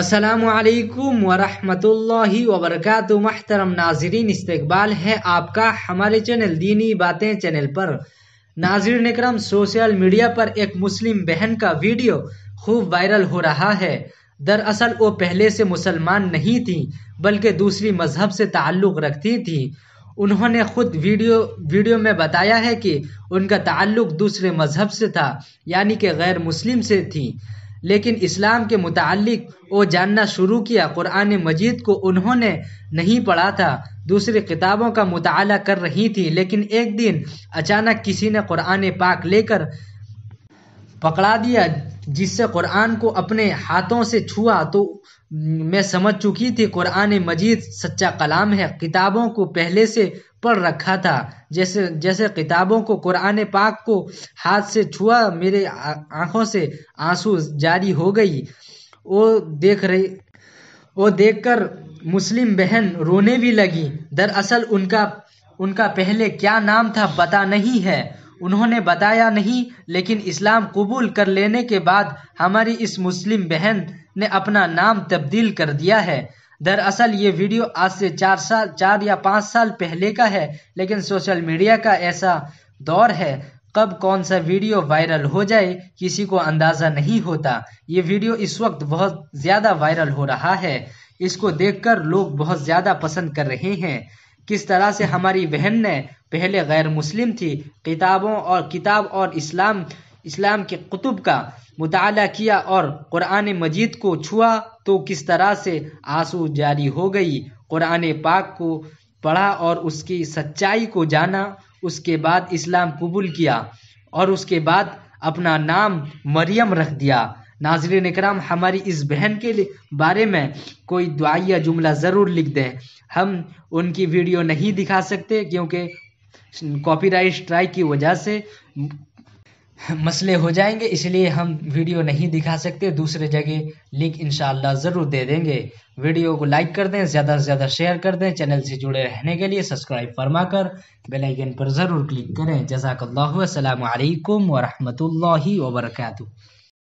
असलकम वरहमतुल्लि वबरकत महतरम नाजरीन इस्तकबाल है आपका हमारे चैनल दीनी बातें चैनल पर नाजरन करम सोशल मीडिया पर एक मुस्लिम बहन का वीडियो खूब वायरल हो रहा है दरअसल वो पहले से मुसलमान नहीं थी बल्कि दूसरी मजहब से ताल्लुक़ रखती थी उन्होंने खुद वीडियो वीडियो में बताया है कि उनका ताल्लुक़ दूसरे मजहब से था यानी कि गैर मुस्लिम से थी लेकिन इस्लाम के मुतालिक वो जानना शुरू किया क़ुरान मजीद को उन्होंने नहीं पढ़ा था दूसरी किताबों का मुताल कर रही थी लेकिन एक दिन अचानक किसी ने क़ुरान पाक लेकर पकड़ा दिया जिससे क़ुरान को अपने हाथों से छुआ तो मैं समझ चुकी थी क़ुरान मजीद सच्चा कलाम है किताबों को पहले से पढ़ रखा था जैसे जैसे किताबों को कुरान पाक को हाथ से छुआ मेरे आंखों से आंसू जारी हो गई वो देख रही वो देखकर मुस्लिम बहन रोने भी लगी दरअसल उनका उनका पहले क्या नाम था पता नहीं है उन्होंने बताया नहीं लेकिन इस्लाम कबूल कर लेने के बाद हमारी इस मुस्लिम बहन ने अपना नाम तब्दील कर दिया है दरअसल ये वीडियो आज से चार साल चार या पाँच साल पहले का है लेकिन सोशल मीडिया का ऐसा दौर है कब कौन सा वीडियो वायरल हो जाए किसी को अंदाज़ा नहीं होता ये वीडियो इस वक्त बहुत ज़्यादा वायरल हो रहा है इसको देखकर लोग बहुत ज़्यादा पसंद कर रहे हैं किस तरह से हमारी बहन ने पहले गैर मुस्लिम थी किताबों और किताब और इस्लाम इस्लाम के कुतुब का मुताल किया और कुरान मजीद को छुआ तो किस तरह से आंसू जारी हो गई कुरान पाक को पढ़ा और उसकी सच्चाई को जाना उसके बाद इस्लाम कबूल किया और उसके बाद अपना नाम मरियम रख दिया नाजर निकराम हमारी इस बहन के बारे में कोई दुआया जुमला ज़रूर लिख दें हम उनकी वीडियो नहीं दिखा सकते क्योंकि कॉपीराइट स्ट्राइक की वजह से मसले हो जाएंगे इसलिए हम वीडियो नहीं दिखा सकते दूसरे जगह लिंक इंशाल्लाह ज़रूर दे देंगे वीडियो को लाइक कर दें ज़्यादा से ज़्यादा शेयर कर दें चैनल से जुड़े रहने के लिए सब्सक्राइब फरमा कर बेलाइकन पर ज़रूर क्लिक करें जजाकल्ला अल्लाम वरहमल वर्का